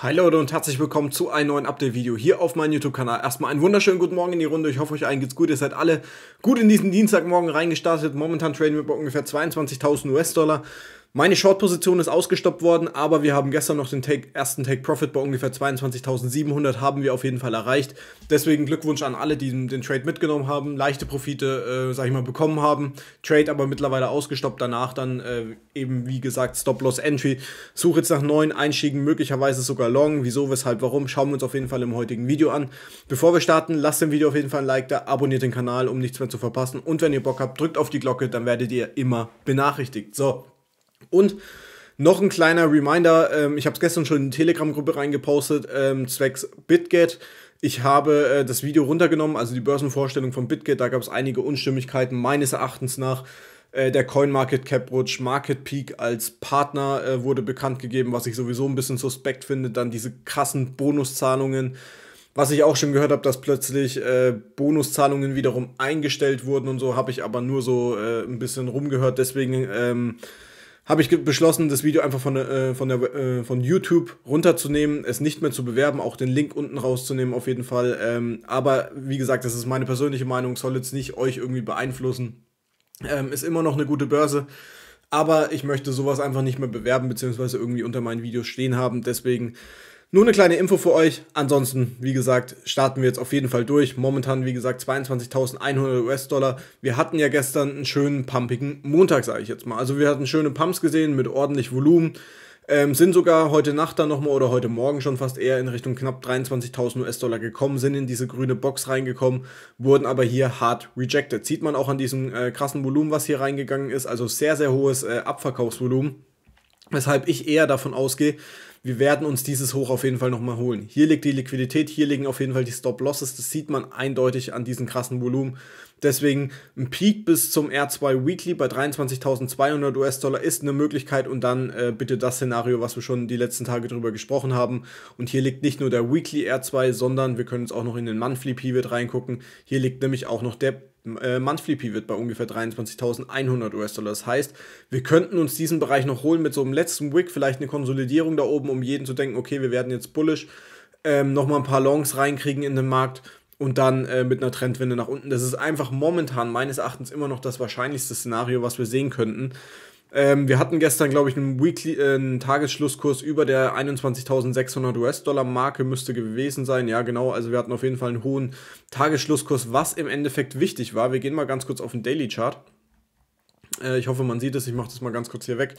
Hi Leute und herzlich willkommen zu einem neuen Update-Video hier auf meinem YouTube-Kanal. Erstmal einen wunderschönen guten Morgen in die Runde. Ich hoffe, euch allen geht's gut. Ihr seid alle gut in diesen Dienstagmorgen reingestartet. Momentan traden wir bei ungefähr 22.000 US-Dollar. Meine Short-Position ist ausgestoppt worden, aber wir haben gestern noch den Take, ersten Take-Profit bei ungefähr 22.700 haben wir auf jeden Fall erreicht. Deswegen Glückwunsch an alle, die den Trade mitgenommen haben, leichte Profite, äh, sag ich mal, bekommen haben. Trade aber mittlerweile ausgestoppt, danach dann äh, eben, wie gesagt, Stop-Loss-Entry. Suche jetzt nach neuen Einstiegen, möglicherweise sogar Long. Wieso, weshalb, warum, schauen wir uns auf jeden Fall im heutigen Video an. Bevor wir starten, lasst dem Video auf jeden Fall ein Like da, abonniert den Kanal, um nichts mehr zu verpassen. Und wenn ihr Bock habt, drückt auf die Glocke, dann werdet ihr immer benachrichtigt. So, und noch ein kleiner Reminder, ähm, ich habe es gestern schon in die Telegram-Gruppe reingepostet, ähm, zwecks BitGet. Ich habe äh, das Video runtergenommen, also die Börsenvorstellung von BitGet, da gab es einige Unstimmigkeiten meines Erachtens nach. Äh, der CoinMarketCap-Rutsch, MarketPeak als Partner äh, wurde bekannt gegeben, was ich sowieso ein bisschen suspekt finde. Dann diese krassen Bonuszahlungen, was ich auch schon gehört habe, dass plötzlich äh, Bonuszahlungen wiederum eingestellt wurden und so, habe ich aber nur so äh, ein bisschen rumgehört. Deswegen... Ähm, habe ich beschlossen, das Video einfach von, äh, von, der, äh, von YouTube runterzunehmen, es nicht mehr zu bewerben, auch den Link unten rauszunehmen auf jeden Fall. Ähm, aber wie gesagt, das ist meine persönliche Meinung, soll jetzt nicht euch irgendwie beeinflussen. Ähm, ist immer noch eine gute Börse, aber ich möchte sowas einfach nicht mehr bewerben, beziehungsweise irgendwie unter meinen Videos stehen haben. Deswegen nur eine kleine Info für euch. Ansonsten, wie gesagt, starten wir jetzt auf jeden Fall durch. Momentan, wie gesagt, 22.100 US-Dollar. Wir hatten ja gestern einen schönen, pumpigen Montag, sage ich jetzt mal. Also wir hatten schöne Pumps gesehen mit ordentlich Volumen. Ähm, sind sogar heute Nacht dann nochmal oder heute Morgen schon fast eher in Richtung knapp 23.000 US-Dollar gekommen, sind in diese grüne Box reingekommen, wurden aber hier hart rejected. Sieht man auch an diesem äh, krassen Volumen, was hier reingegangen ist, also sehr, sehr hohes äh, Abverkaufsvolumen. Weshalb ich eher davon ausgehe, wir werden uns dieses Hoch auf jeden Fall nochmal holen. Hier liegt die Liquidität, hier liegen auf jeden Fall die Stop-Losses. Das sieht man eindeutig an diesem krassen Volumen. Deswegen ein Peak bis zum R2 Weekly bei 23.200 US-Dollar ist eine Möglichkeit und dann äh, bitte das Szenario, was wir schon die letzten Tage drüber gesprochen haben. Und hier liegt nicht nur der Weekly R2, sondern wir können uns auch noch in den Monthly Pivot reingucken. Hier liegt nämlich auch noch der äh, Monthly P wird bei ungefähr 23.100 US-Dollar. Das heißt, wir könnten uns diesen Bereich noch holen mit so einem letzten Wick, vielleicht eine Konsolidierung da oben, um jeden zu denken, okay, wir werden jetzt bullish, ähm, nochmal ein paar Longs reinkriegen in den Markt und dann äh, mit einer Trendwende nach unten. Das ist einfach momentan meines Erachtens immer noch das wahrscheinlichste Szenario, was wir sehen könnten. Ähm, wir hatten gestern, glaube ich, einen, Weekly, äh, einen Tagesschlusskurs über der 21.600 US-Dollar-Marke müsste gewesen sein. Ja, genau. Also wir hatten auf jeden Fall einen hohen Tagesschlusskurs, was im Endeffekt wichtig war. Wir gehen mal ganz kurz auf den Daily Chart. Äh, ich hoffe, man sieht es. Ich mache das mal ganz kurz hier weg.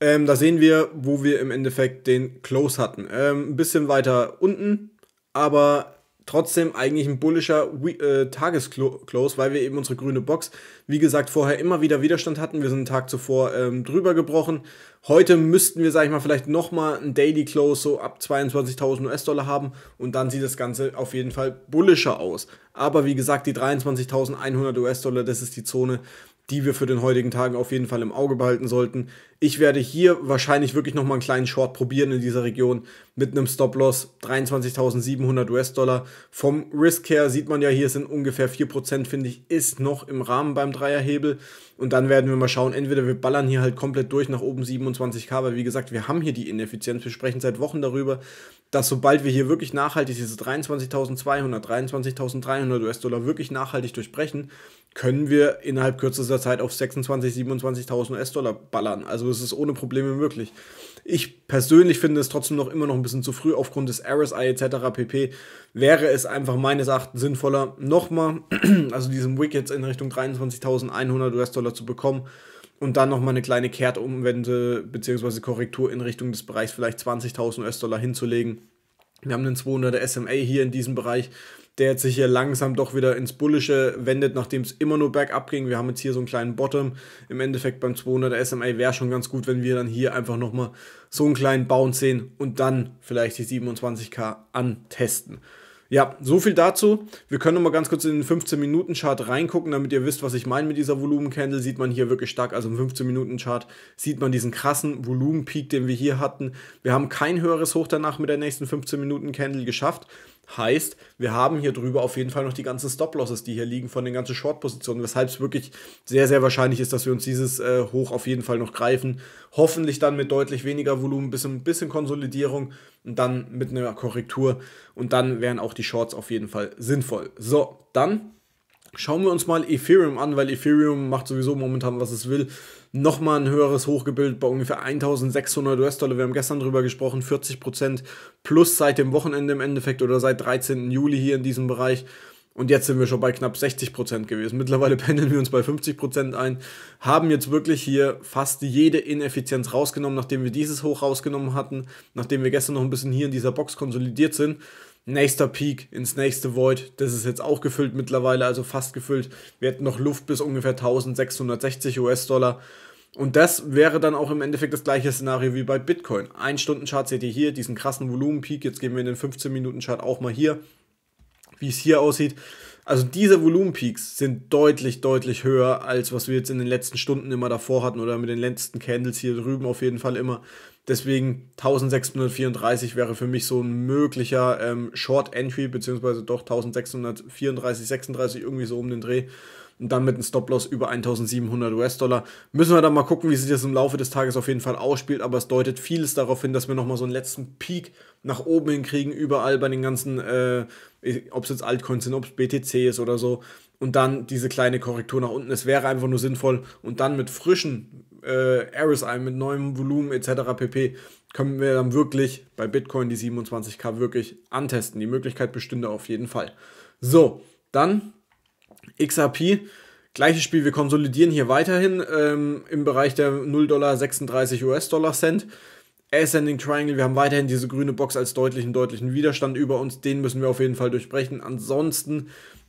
Ähm, da sehen wir, wo wir im Endeffekt den Close hatten. Ähm, ein bisschen weiter unten, aber trotzdem eigentlich ein bullischer äh, Tagesclose, weil wir eben unsere grüne Box, wie gesagt, vorher immer wieder Widerstand hatten. Wir sind einen Tag zuvor ähm, drüber gebrochen. Heute müssten wir, sage ich mal, vielleicht nochmal einen Daily Close so ab 22.000 US-Dollar haben und dann sieht das Ganze auf jeden Fall bullischer aus. Aber wie gesagt, die 23.100 US-Dollar, das ist die Zone, die wir für den heutigen Tag auf jeden Fall im Auge behalten sollten. Ich werde hier wahrscheinlich wirklich nochmal einen kleinen Short probieren in dieser Region mit einem Stop-Loss 23.700 US-Dollar. Vom Risk her sieht man ja hier sind ungefähr 4%, finde ich, ist noch im Rahmen beim Dreierhebel. Und dann werden wir mal schauen, entweder wir ballern hier halt komplett durch nach oben 27k, weil wie gesagt, wir haben hier die Ineffizienz. Wir sprechen seit Wochen darüber, dass sobald wir hier wirklich nachhaltig diese 23.200, 23.300 US-Dollar wirklich nachhaltig durchbrechen, können wir innerhalb kürzester Zeit auf 26, 27.000 US-Dollar ballern. Also es ist ohne Probleme möglich. Ich persönlich finde es trotzdem noch immer noch ein bisschen zu früh aufgrund des RSI etc. pp. Wäre es einfach meines Erachtens sinnvoller, nochmal, also diesen Wick jetzt in Richtung 23.100 US-Dollar zu bekommen und dann nochmal eine kleine Kehrtumwende bzw. Korrektur in Richtung des Bereichs vielleicht 20.000 US-Dollar hinzulegen wir haben einen 200er SMA hier in diesem Bereich, der jetzt sich hier langsam doch wieder ins Bullische wendet, nachdem es immer nur bergab ging. Wir haben jetzt hier so einen kleinen Bottom. Im Endeffekt beim 200er SMA wäre schon ganz gut, wenn wir dann hier einfach nochmal so einen kleinen Bounce sehen und dann vielleicht die 27k antesten. Ja, so viel dazu. Wir können nochmal ganz kurz in den 15-Minuten-Chart reingucken, damit ihr wisst, was ich meine mit dieser Volumen-Candle. Sieht man hier wirklich stark, also im 15-Minuten-Chart sieht man diesen krassen Volumen-Peak, den wir hier hatten. Wir haben kein höheres Hoch danach mit der nächsten 15-Minuten-Candle geschafft. Heißt, wir haben hier drüber auf jeden Fall noch die ganzen Stop-Losses, die hier liegen von den ganzen Short-Positionen, weshalb es wirklich sehr, sehr wahrscheinlich ist, dass wir uns dieses äh, Hoch auf jeden Fall noch greifen. Hoffentlich dann mit deutlich weniger Volumen, bis ein bisschen Konsolidierung und dann mit einer Korrektur. Und dann wären auch die Shorts auf jeden Fall sinnvoll. So, dann Schauen wir uns mal Ethereum an, weil Ethereum macht sowieso momentan, was es will. Nochmal ein höheres Hochgebild bei ungefähr 1600 US-Dollar. Wir haben gestern drüber gesprochen, 40% plus seit dem Wochenende im Endeffekt oder seit 13. Juli hier in diesem Bereich. Und jetzt sind wir schon bei knapp 60% gewesen. Mittlerweile pendeln wir uns bei 50% ein, haben jetzt wirklich hier fast jede Ineffizienz rausgenommen, nachdem wir dieses Hoch rausgenommen hatten, nachdem wir gestern noch ein bisschen hier in dieser Box konsolidiert sind nächster Peak ins nächste Void. Das ist jetzt auch gefüllt mittlerweile, also fast gefüllt. Wir hätten noch Luft bis ungefähr 1660 US-Dollar. Und das wäre dann auch im Endeffekt das gleiche Szenario wie bei Bitcoin. Ein Stunden Chart seht ihr hier, diesen krassen Volumen-Peak. Jetzt gehen wir in den 15 Minuten Chart auch mal hier, wie es hier aussieht. Also diese Volumen-Peaks sind deutlich, deutlich höher, als was wir jetzt in den letzten Stunden immer davor hatten oder mit den letzten Candles hier drüben auf jeden Fall immer. Deswegen 1634 wäre für mich so ein möglicher ähm, Short Entry, beziehungsweise doch 1634, 36, irgendwie so um den Dreh und dann mit einem Stop-Loss über 1700 US-Dollar. Müssen wir dann mal gucken, wie sich das im Laufe des Tages auf jeden Fall ausspielt, aber es deutet vieles darauf hin, dass wir nochmal so einen letzten Peak nach oben hinkriegen, überall bei den ganzen, äh, ob es jetzt Altcoins sind, ob es BTC ist oder so und dann diese kleine Korrektur nach unten. Es wäre einfach nur sinnvoll und dann mit frischen äh, Errors mit neuem Volumen etc. pp. können wir dann wirklich bei Bitcoin die 27k wirklich antesten. Die Möglichkeit bestünde auf jeden Fall. So, dann XRP, gleiches Spiel, wir konsolidieren hier weiterhin ähm, im Bereich der 0 Dollar 36 US-Dollar Cent. Ascending Triangle, wir haben weiterhin diese grüne Box als deutlichen, deutlichen Widerstand über uns. Den müssen wir auf jeden Fall durchbrechen. Ansonsten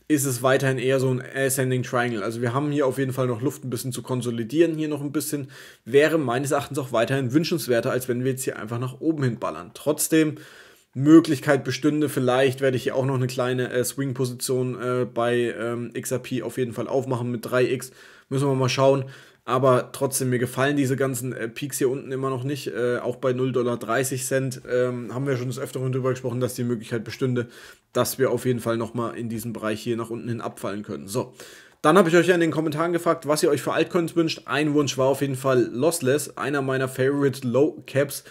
ist es weiterhin eher so ein Ascending Triangle. Also wir haben hier auf jeden Fall noch Luft, ein bisschen zu konsolidieren. Hier noch ein bisschen wäre meines Erachtens auch weiterhin wünschenswerter, als wenn wir jetzt hier einfach nach oben hin ballern. Trotzdem Möglichkeit bestünde, vielleicht werde ich hier auch noch eine kleine äh, Swing-Position äh, bei ähm, XRP auf jeden Fall aufmachen mit 3x. Müssen wir mal schauen. Aber trotzdem, mir gefallen diese ganzen äh, Peaks hier unten immer noch nicht. Äh, auch bei 0,30 Dollar ähm, haben wir schon des Öfteren drüber gesprochen, dass die Möglichkeit bestünde, dass wir auf jeden Fall nochmal in diesem Bereich hier nach unten hin abfallen können. So, dann habe ich euch ja in den Kommentaren gefragt, was ihr euch für Altcoins wünscht. Ein Wunsch war auf jeden Fall Lossless, einer meiner Favorite Low Caps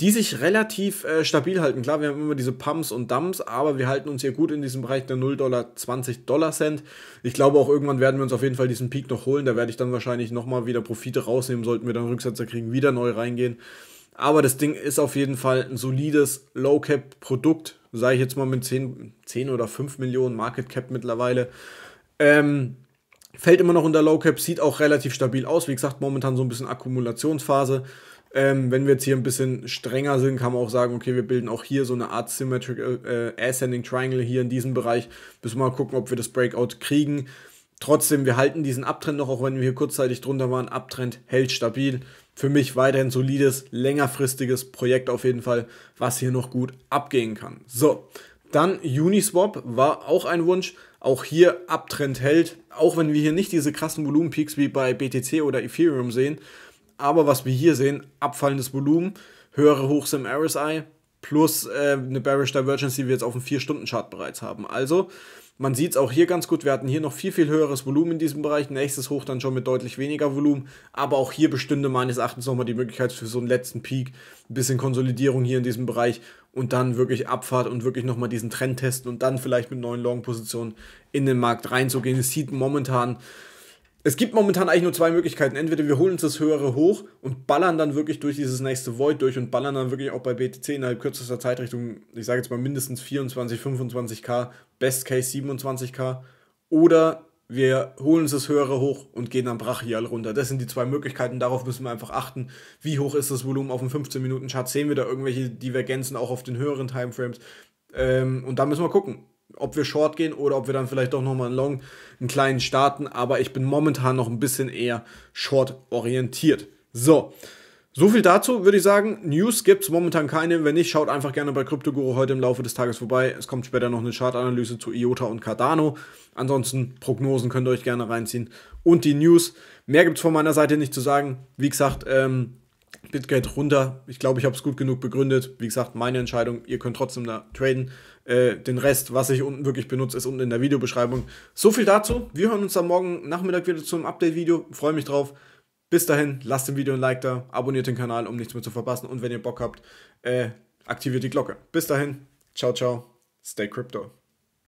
die sich relativ äh, stabil halten. Klar, wir haben immer diese Pumps und Dumps, aber wir halten uns hier gut in diesem Bereich der 0 Dollar, 20 Dollar Cent. Ich glaube auch irgendwann werden wir uns auf jeden Fall diesen Peak noch holen. Da werde ich dann wahrscheinlich nochmal wieder Profite rausnehmen, sollten wir dann Rücksetzer kriegen, wieder neu reingehen. Aber das Ding ist auf jeden Fall ein solides Low Cap Produkt, sage ich jetzt mal mit 10, 10 oder 5 Millionen Market Cap mittlerweile. Ähm, fällt immer noch unter Low Cap, sieht auch relativ stabil aus. Wie gesagt, momentan so ein bisschen Akkumulationsphase. Ähm, wenn wir jetzt hier ein bisschen strenger sind, kann man auch sagen, okay, wir bilden auch hier so eine Art Symmetric äh, Ascending Triangle hier in diesem Bereich. Müssen wir mal gucken, ob wir das Breakout kriegen. Trotzdem, wir halten diesen Abtrend noch, auch wenn wir hier kurzzeitig drunter waren. Abtrend hält stabil. Für mich weiterhin solides, längerfristiges Projekt auf jeden Fall, was hier noch gut abgehen kann. So, dann Uniswap war auch ein Wunsch. Auch hier Abtrend hält. Auch wenn wir hier nicht diese krassen Volumenpeaks wie bei BTC oder Ethereum sehen, aber was wir hier sehen, abfallendes Volumen, höhere Hochs im RSI plus äh, eine Bearish Divergence, die wir jetzt auf dem 4-Stunden-Chart bereits haben. Also man sieht es auch hier ganz gut, wir hatten hier noch viel, viel höheres Volumen in diesem Bereich, nächstes Hoch dann schon mit deutlich weniger Volumen, aber auch hier bestünde meines Erachtens nochmal die Möglichkeit für so einen letzten Peak, ein bisschen Konsolidierung hier in diesem Bereich und dann wirklich Abfahrt und wirklich nochmal diesen Trend testen und dann vielleicht mit neuen Long-Positionen in den Markt reinzugehen. Es sieht momentan es gibt momentan eigentlich nur zwei Möglichkeiten. Entweder wir holen uns das höhere hoch und ballern dann wirklich durch dieses nächste Void durch und ballern dann wirklich auch bei BTC innerhalb kürzester Zeit Richtung, ich sage jetzt mal mindestens 24, 25k, Best Case 27k. Oder wir holen uns das höhere hoch und gehen dann brachial runter. Das sind die zwei Möglichkeiten. Darauf müssen wir einfach achten. Wie hoch ist das Volumen auf dem 15-Minuten-Chart? Sehen wir da irgendwelche Divergenzen auch auf den höheren Timeframes? Ähm, und da müssen wir gucken ob wir Short gehen oder ob wir dann vielleicht doch nochmal einen Long, einen kleinen starten. Aber ich bin momentan noch ein bisschen eher Short orientiert. So. So viel dazu, würde ich sagen. News gibt es momentan keine. Wenn nicht, schaut einfach gerne bei CryptoGuru heute im Laufe des Tages vorbei. Es kommt später noch eine Chartanalyse zu IOTA und Cardano. Ansonsten Prognosen könnt ihr euch gerne reinziehen. Und die News. Mehr gibt es von meiner Seite nicht zu sagen. Wie gesagt, ähm, Bitgeld runter. Ich glaube, ich habe es gut genug begründet. Wie gesagt, meine Entscheidung. Ihr könnt trotzdem da traden. Äh, den Rest, was ich unten wirklich benutze, ist unten in der Videobeschreibung. So viel dazu. Wir hören uns dann morgen Nachmittag wieder zum Update-Video. Freue mich drauf. Bis dahin, lasst dem Video ein Like da, abonniert den Kanal, um nichts mehr zu verpassen. Und wenn ihr Bock habt, äh, aktiviert die Glocke. Bis dahin, ciao, ciao, stay crypto.